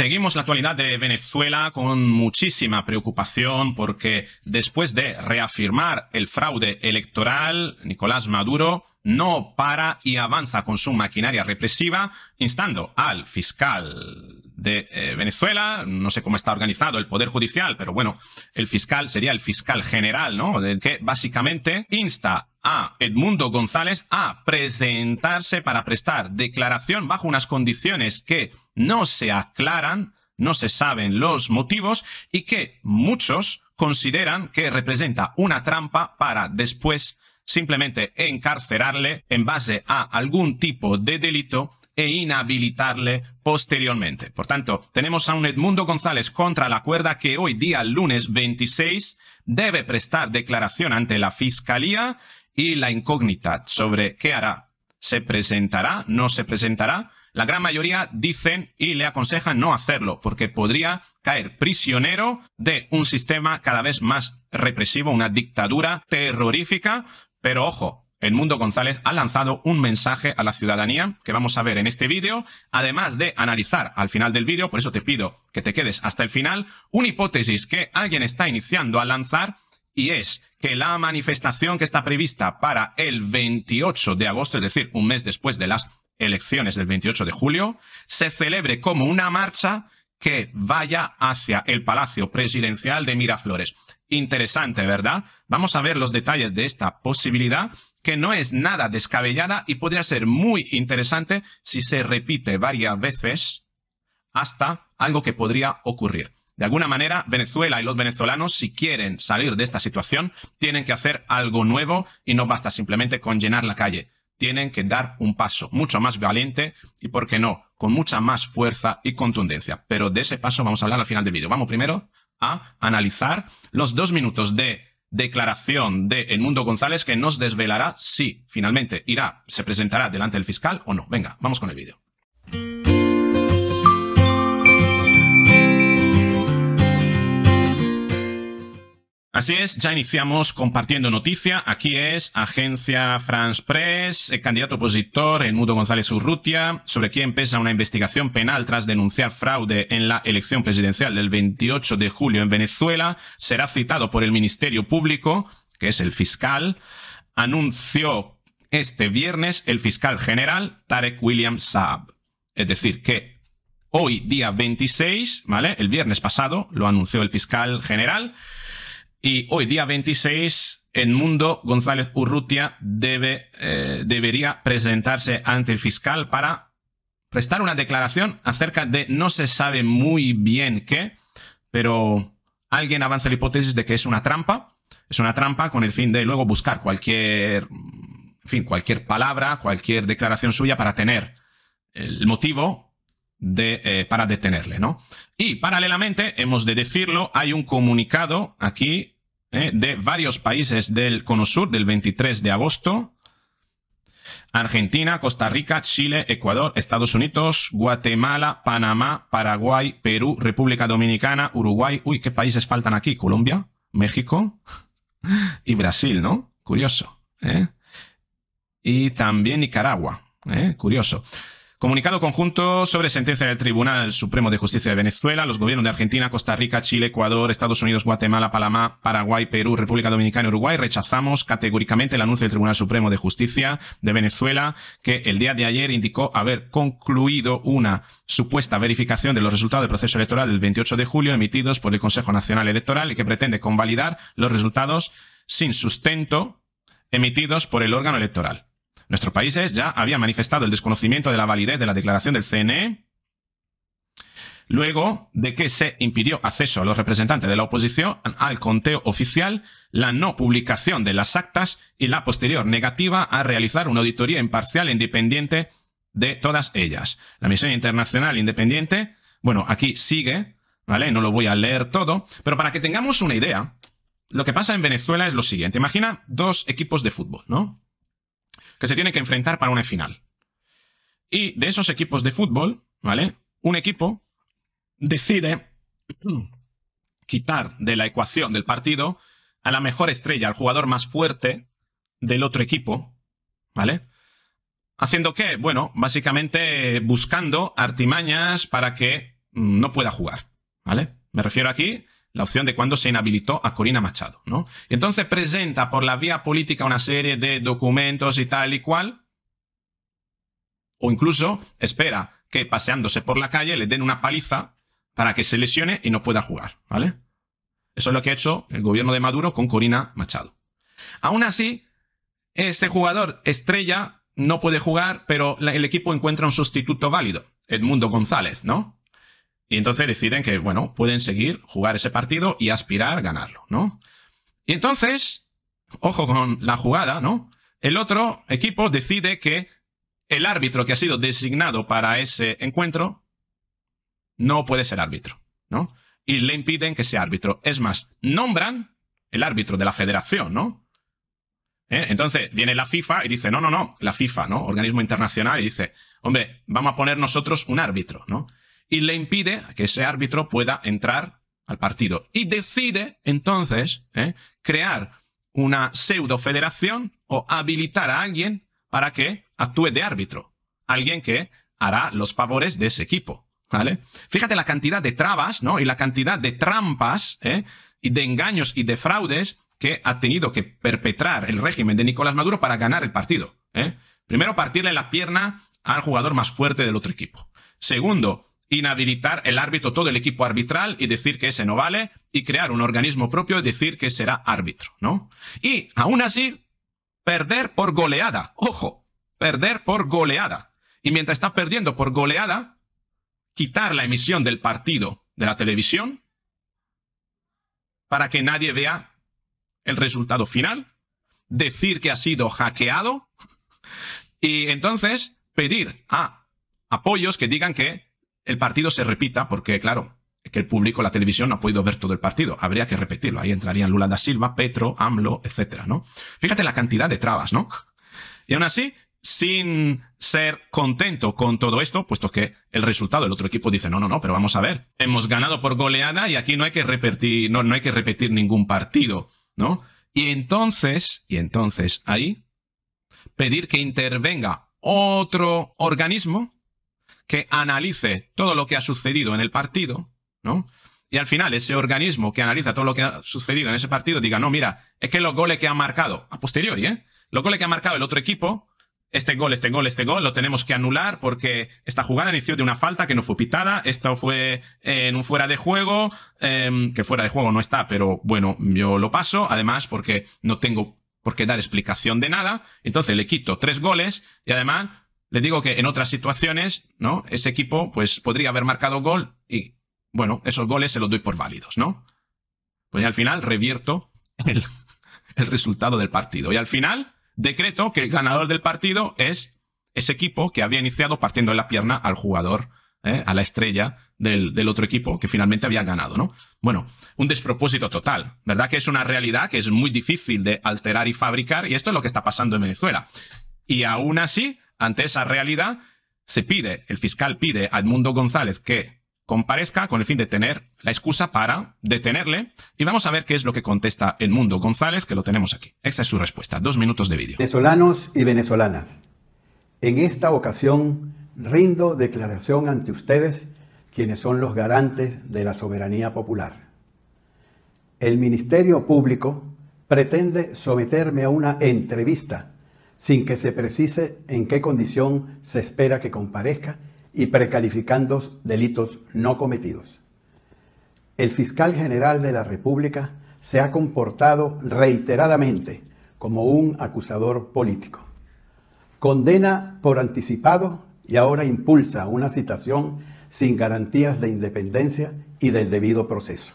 Seguimos la actualidad de Venezuela con muchísima preocupación porque después de reafirmar el fraude electoral, Nicolás Maduro no para y avanza con su maquinaria represiva, instando al fiscal de eh, Venezuela, no sé cómo está organizado el Poder Judicial, pero bueno, el fiscal sería el fiscal general, ¿no? que básicamente insta a Edmundo González a presentarse para prestar declaración bajo unas condiciones que no se aclaran, no se saben los motivos y que muchos consideran que representa una trampa para después simplemente encarcelarle en base a algún tipo de delito e inhabilitarle posteriormente. Por tanto, tenemos a un Edmundo González contra la cuerda que hoy día, lunes 26, debe prestar declaración ante la Fiscalía y la incógnita sobre qué hará. ¿Se presentará? ¿No se presentará? La gran mayoría dicen y le aconsejan no hacerlo porque podría caer prisionero de un sistema cada vez más represivo, una dictadura terrorífica pero ojo, el mundo González ha lanzado un mensaje a la ciudadanía que vamos a ver en este vídeo, además de analizar al final del vídeo, por eso te pido que te quedes hasta el final, una hipótesis que alguien está iniciando a lanzar y es que la manifestación que está prevista para el 28 de agosto, es decir, un mes después de las elecciones del 28 de julio, se celebre como una marcha que vaya hacia el Palacio Presidencial de Miraflores. Interesante, ¿verdad? Vamos a ver los detalles de esta posibilidad, que no es nada descabellada y podría ser muy interesante si se repite varias veces hasta algo que podría ocurrir. De alguna manera, Venezuela y los venezolanos, si quieren salir de esta situación, tienen que hacer algo nuevo y no basta simplemente con llenar la calle tienen que dar un paso mucho más valiente y, ¿por qué no?, con mucha más fuerza y contundencia. Pero de ese paso vamos a hablar al final del vídeo. Vamos primero a analizar los dos minutos de declaración de Edmundo González que nos desvelará si finalmente irá, se presentará delante del fiscal o no. Venga, vamos con el vídeo. Así es, ya iniciamos compartiendo noticia. Aquí es Agencia France Press, el eh, candidato opositor Enudo González Urrutia, sobre quien pesa una investigación penal tras denunciar fraude en la elección presidencial del 28 de julio en Venezuela. Será citado por el Ministerio Público, que es el fiscal. Anunció este viernes el fiscal general Tarek William Saab. Es decir, que hoy, día 26, ¿vale? El viernes pasado lo anunció el fiscal general. Y hoy, día 26, en Mundo, González Urrutia debe, eh, debería presentarse ante el fiscal para prestar una declaración acerca de no se sabe muy bien qué, pero alguien avanza la hipótesis de que es una trampa. Es una trampa con el fin de luego buscar cualquier, fin, cualquier palabra, cualquier declaración suya para tener el motivo eh, para detenerle, ¿no? Y paralelamente, hemos de decirlo, hay un comunicado aquí eh, de varios países del Cono Sur del 23 de agosto. Argentina, Costa Rica, Chile, Ecuador, Estados Unidos, Guatemala, Panamá, Paraguay, Perú, República Dominicana, Uruguay. Uy, ¿qué países faltan aquí? Colombia, México y Brasil, ¿no? Curioso. ¿eh? Y también Nicaragua. Curioso. Comunicado conjunto sobre sentencia del Tribunal Supremo de Justicia de Venezuela, los gobiernos de Argentina, Costa Rica, Chile, Ecuador, Estados Unidos, Guatemala, Panamá, Paraguay, Perú, República Dominicana y Uruguay rechazamos categóricamente el anuncio del Tribunal Supremo de Justicia de Venezuela que el día de ayer indicó haber concluido una supuesta verificación de los resultados del proceso electoral del 28 de julio emitidos por el Consejo Nacional Electoral y que pretende convalidar los resultados sin sustento emitidos por el órgano electoral. Nuestros países ya habían manifestado el desconocimiento de la validez de la declaración del CNE, luego de que se impidió acceso a los representantes de la oposición al conteo oficial, la no publicación de las actas y la posterior negativa a realizar una auditoría imparcial e independiente de todas ellas. La misión internacional independiente, bueno, aquí sigue, ¿vale? No lo voy a leer todo, pero para que tengamos una idea, lo que pasa en Venezuela es lo siguiente. Imagina dos equipos de fútbol, ¿no? que se tiene que enfrentar para una final. Y de esos equipos de fútbol, ¿vale? Un equipo decide quitar de la ecuación del partido a la mejor estrella, al jugador más fuerte del otro equipo, ¿vale? Haciendo qué? bueno, básicamente buscando artimañas para que mm, no pueda jugar, ¿vale? Me refiero aquí la opción de cuando se inhabilitó a Corina Machado, ¿no? Y entonces presenta por la vía política una serie de documentos y tal y cual, o incluso espera que paseándose por la calle le den una paliza para que se lesione y no pueda jugar, ¿vale? Eso es lo que ha hecho el gobierno de Maduro con Corina Machado. Aún así, este jugador estrella no puede jugar, pero el equipo encuentra un sustituto válido, Edmundo González, ¿no? Y entonces deciden que, bueno, pueden seguir, jugar ese partido y aspirar a ganarlo, ¿no? Y entonces, ojo con la jugada, ¿no? El otro equipo decide que el árbitro que ha sido designado para ese encuentro no puede ser árbitro, ¿no? Y le impiden que sea árbitro. Es más, nombran el árbitro de la federación, ¿no? ¿Eh? Entonces viene la FIFA y dice, no, no, no, la FIFA, ¿no? Organismo internacional y dice, hombre, vamos a poner nosotros un árbitro, ¿no? y le impide que ese árbitro pueda entrar al partido. Y decide entonces ¿eh? crear una pseudo federación o habilitar a alguien para que actúe de árbitro. Alguien que hará los favores de ese equipo. ¿Vale? Fíjate la cantidad de trabas, ¿no? Y la cantidad de trampas, ¿eh? Y de engaños y de fraudes que ha tenido que perpetrar el régimen de Nicolás Maduro para ganar el partido. ¿eh? Primero, partirle la pierna al jugador más fuerte del otro equipo. Segundo, inhabilitar el árbitro, todo el equipo arbitral y decir que ese no vale y crear un organismo propio y decir que será árbitro, ¿no? Y aún así, perder por goleada, ojo, perder por goleada. Y mientras está perdiendo por goleada, quitar la emisión del partido de la televisión para que nadie vea el resultado final, decir que ha sido hackeado y entonces pedir a apoyos que digan que el partido se repita, porque claro, que el público, la televisión no ha podido ver todo el partido, habría que repetirlo, ahí entrarían Lula da Silva, Petro, AMLO, etcétera, ¿no? Fíjate la cantidad de trabas, ¿no? Y aún así, sin ser contento con todo esto, puesto que el resultado, el otro equipo dice, no, no, no, pero vamos a ver, hemos ganado por goleada y aquí no hay que repetir, no, no hay que repetir ningún partido, ¿no? Y entonces, y entonces ahí, pedir que intervenga otro organismo que analice todo lo que ha sucedido en el partido, ¿no? Y al final ese organismo que analiza todo lo que ha sucedido en ese partido diga, no, mira, es que los goles que ha marcado, a posteriori, ¿eh? Los goles que ha marcado el otro equipo, este gol, este gol, este gol, lo tenemos que anular porque esta jugada inició de una falta que no fue pitada, esto fue eh, en un fuera de juego, em, que fuera de juego no está, pero bueno, yo lo paso, además porque no tengo por qué dar explicación de nada, entonces le quito tres goles y además les digo que en otras situaciones, ¿no? Ese equipo, pues, podría haber marcado gol y, bueno, esos goles se los doy por válidos, ¿no? Pues al final revierto el, resultado del partido. Y al final decreto que el ganador del partido es ese equipo que había iniciado partiendo la pierna al jugador, ¿eh? a la estrella del, del, otro equipo que finalmente había ganado, ¿no? Bueno, un despropósito total, ¿verdad? Que es una realidad que es muy difícil de alterar y fabricar y esto es lo que está pasando en Venezuela. Y aún así, ante esa realidad, se pide, el fiscal pide a Edmundo González que comparezca con el fin de tener la excusa para detenerle y vamos a ver qué es lo que contesta Edmundo González, que lo tenemos aquí. Esta es su respuesta. Dos minutos de vídeo. Venezolanos y venezolanas, en esta ocasión rindo declaración ante ustedes, quienes son los garantes de la soberanía popular. El Ministerio Público pretende someterme a una entrevista sin que se precise en qué condición se espera que comparezca y precalificando delitos no cometidos. El fiscal general de la República se ha comportado reiteradamente como un acusador político. Condena por anticipado y ahora impulsa una citación sin garantías de independencia y del debido proceso.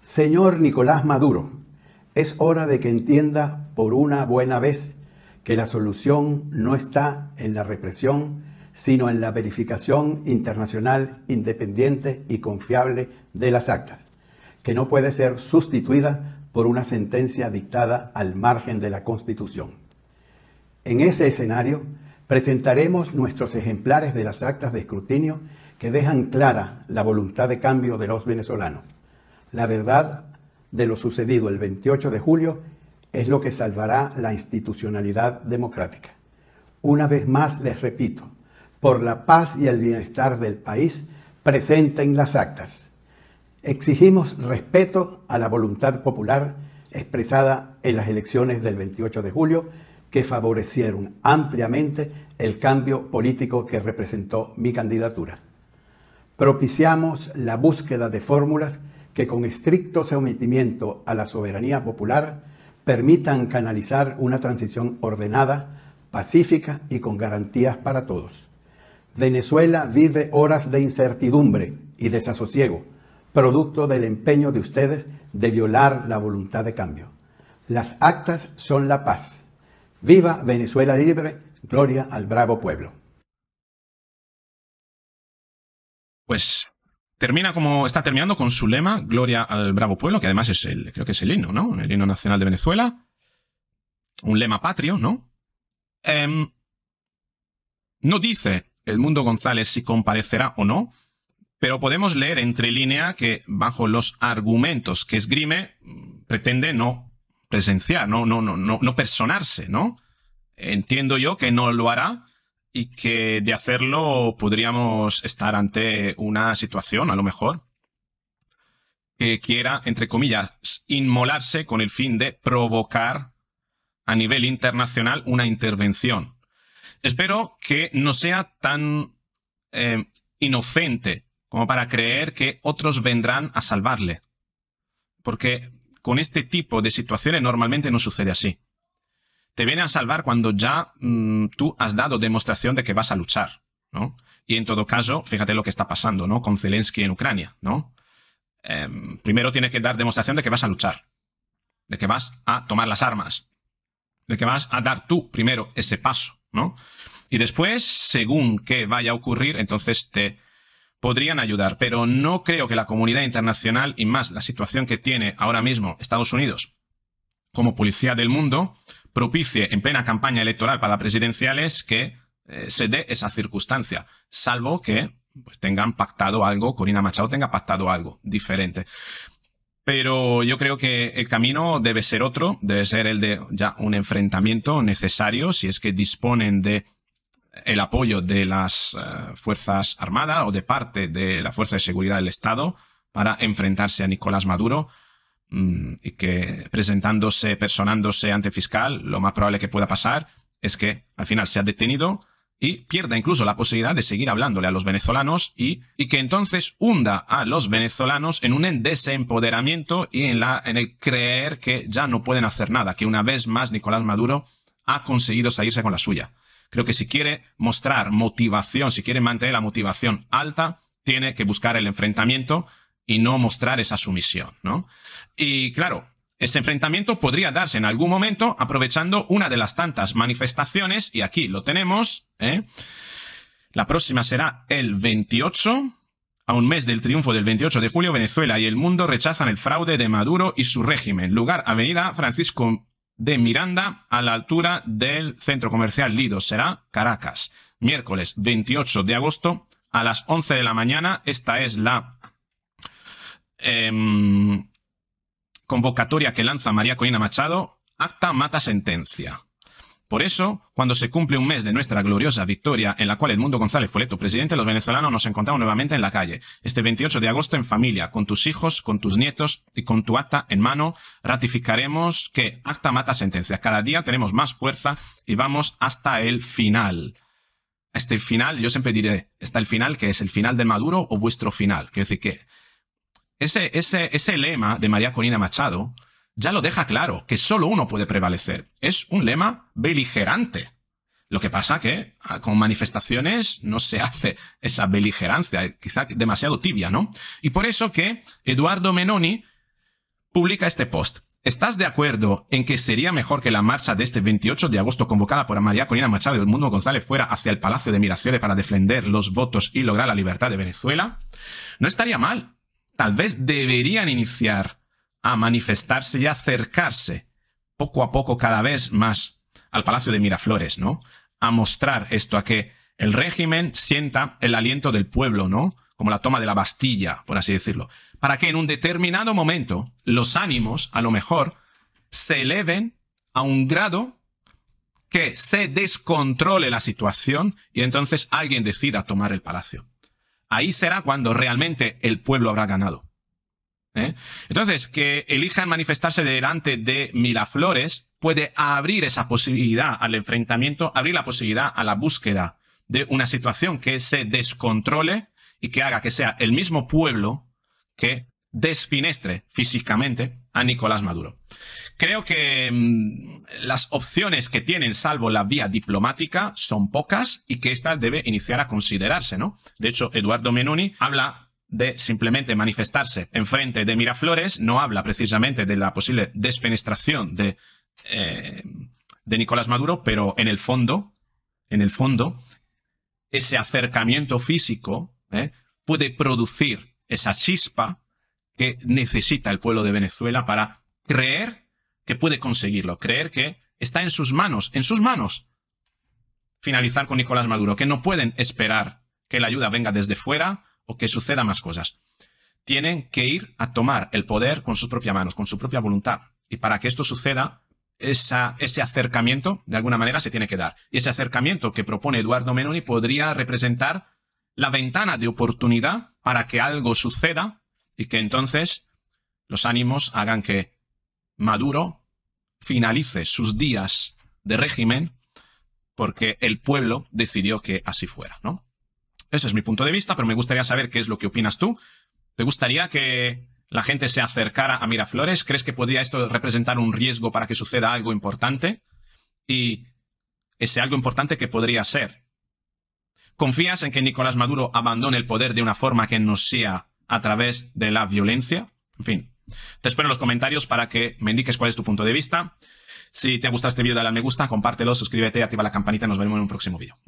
Señor Nicolás Maduro, es hora de que entienda por una buena vez que la solución no está en la represión, sino en la verificación internacional independiente y confiable de las actas, que no puede ser sustituida por una sentencia dictada al margen de la Constitución. En ese escenario, presentaremos nuestros ejemplares de las actas de escrutinio que dejan clara la voluntad de cambio de los venezolanos, la verdad de lo sucedido el 28 de julio es lo que salvará la institucionalidad democrática. Una vez más les repito, por la paz y el bienestar del país, presenten las actas. Exigimos respeto a la voluntad popular expresada en las elecciones del 28 de julio que favorecieron ampliamente el cambio político que representó mi candidatura. Propiciamos la búsqueda de fórmulas que con estricto sometimiento a la soberanía popular permitan canalizar una transición ordenada, pacífica y con garantías para todos. Venezuela vive horas de incertidumbre y desasosiego, producto del empeño de ustedes de violar la voluntad de cambio. Las actas son la paz. Viva Venezuela libre, gloria al bravo pueblo. Pues termina como está terminando con su lema, Gloria al Bravo Pueblo, que además es el, creo que es el himno, ¿no? El himno nacional de Venezuela. Un lema patrio, ¿no? Em, no dice el mundo González si comparecerá o no, pero podemos leer entre línea que bajo los argumentos que esgrime pretende no presenciar, no, no, no, no, no personarse, ¿no? Entiendo yo que no lo hará y que de hacerlo podríamos estar ante una situación, a lo mejor, que quiera, entre comillas, inmolarse con el fin de provocar a nivel internacional una intervención. Espero que no sea tan eh, inocente como para creer que otros vendrán a salvarle. Porque con este tipo de situaciones normalmente no sucede así te viene a salvar cuando ya mm, tú has dado demostración de que vas a luchar, ¿no? Y en todo caso, fíjate lo que está pasando, ¿no? Con Zelensky en Ucrania, ¿no? Em, primero tiene que dar demostración de que vas a luchar, de que vas a tomar las armas, de que vas a dar tú primero ese paso, ¿no? Y después, según qué vaya a ocurrir, entonces te podrían ayudar. Pero no creo que la comunidad internacional y más la situación que tiene ahora mismo Estados Unidos como policía del mundo, propicie en plena campaña electoral para presidenciales que eh, se dé esa circunstancia, salvo que pues, tengan pactado algo, Corina Machado tenga pactado algo diferente. Pero yo creo que el camino debe ser otro, debe ser el de ya un enfrentamiento necesario, si es que disponen de el apoyo de las eh, Fuerzas Armadas o de parte de la Fuerza de Seguridad del Estado para enfrentarse a Nicolás Maduro Mm, y que presentándose, personándose ante fiscal, lo más probable que pueda pasar es que al final sea detenido y pierda incluso la posibilidad de seguir hablándole a los venezolanos y, y que entonces hunda a los venezolanos en un desempoderamiento y en, la, en el creer que ya no pueden hacer nada, que una vez más Nicolás Maduro ha conseguido salirse con la suya. Creo que si quiere mostrar motivación, si quiere mantener la motivación alta, tiene que buscar el enfrentamiento y no mostrar esa sumisión, ¿no? Y claro, este enfrentamiento podría darse en algún momento aprovechando una de las tantas manifestaciones, y aquí lo tenemos. ¿eh? La próxima será el 28. A un mes del triunfo del 28 de julio, Venezuela y el mundo rechazan el fraude de Maduro y su régimen. Lugar Avenida Francisco de Miranda a la altura del centro comercial Lido. Será Caracas. Miércoles 28 de agosto a las 11 de la mañana. Esta es la Em, convocatoria que lanza María Corina Machado, acta mata sentencia. Por eso, cuando se cumple un mes de nuestra gloriosa victoria en la cual Edmundo González fue electo presidente, los venezolanos nos encontramos nuevamente en la calle, este 28 de agosto en familia, con tus hijos, con tus nietos y con tu acta en mano, ratificaremos que acta mata sentencia. Cada día tenemos más fuerza y vamos hasta el final. Este final, yo siempre diré, hasta el final, que es el final de Maduro o vuestro final. Quiero decir que ese, ese, ese lema de María Corina Machado ya lo deja claro, que solo uno puede prevalecer. Es un lema beligerante. Lo que pasa que ah, con manifestaciones no se hace esa beligerancia, eh, quizá demasiado tibia, ¿no? Y por eso que Eduardo Menoni publica este post. ¿Estás de acuerdo en que sería mejor que la marcha de este 28 de agosto convocada por María Corina Machado y el Mundo González fuera hacia el Palacio de Miraciones para defender los votos y lograr la libertad de Venezuela? No estaría mal, tal vez deberían iniciar a manifestarse y acercarse poco a poco cada vez más al Palacio de Miraflores, ¿no? A mostrar esto, a que el régimen sienta el aliento del pueblo, ¿no? Como la toma de la Bastilla, por así decirlo. Para que en un determinado momento los ánimos, a lo mejor, se eleven a un grado que se descontrole la situación y entonces alguien decida tomar el palacio. Ahí será cuando realmente el pueblo habrá ganado. ¿eh? Entonces, que elijan manifestarse delante de Miraflores puede abrir esa posibilidad al enfrentamiento, abrir la posibilidad a la búsqueda de una situación que se descontrole y que haga que sea el mismo pueblo que desfinestre físicamente a Nicolás Maduro. Creo que mm, las opciones que tienen, salvo la vía diplomática, son pocas y que esta debe iniciar a considerarse, ¿no? De hecho, Eduardo Menoni habla de simplemente manifestarse en frente de Miraflores, no habla precisamente de la posible despenestración eh, de, Nicolás Maduro, pero en el fondo, en el fondo, ese acercamiento físico ¿eh? puede producir esa chispa que necesita el pueblo de Venezuela para creer que puede conseguirlo, creer que está en sus manos, en sus manos finalizar con Nicolás Maduro, que no pueden esperar que la ayuda venga desde fuera o que suceda más cosas. Tienen que ir a tomar el poder con sus propias manos, con su propia voluntad. Y para que esto suceda, esa, ese acercamiento, de alguna manera, se tiene que dar. Y ese acercamiento que propone Eduardo Menoni podría representar la ventana de oportunidad para que algo suceda y que entonces los ánimos hagan que Maduro finalice sus días de régimen porque el pueblo decidió que así fuera, ¿no? Ese es mi punto de vista, pero me gustaría saber qué es lo que opinas tú. ¿Te gustaría que la gente se acercara a Miraflores? ¿Crees que podría esto representar un riesgo para que suceda algo importante? Y ese algo importante que podría ser. ¿Confías en que Nicolás Maduro abandone el poder de una forma que no sea a través de la violencia. En fin, te espero en los comentarios para que me indiques cuál es tu punto de vista. Si te ha gustado este vídeo, dale al me gusta, compártelo, suscríbete, activa la campanita y nos vemos en un próximo vídeo.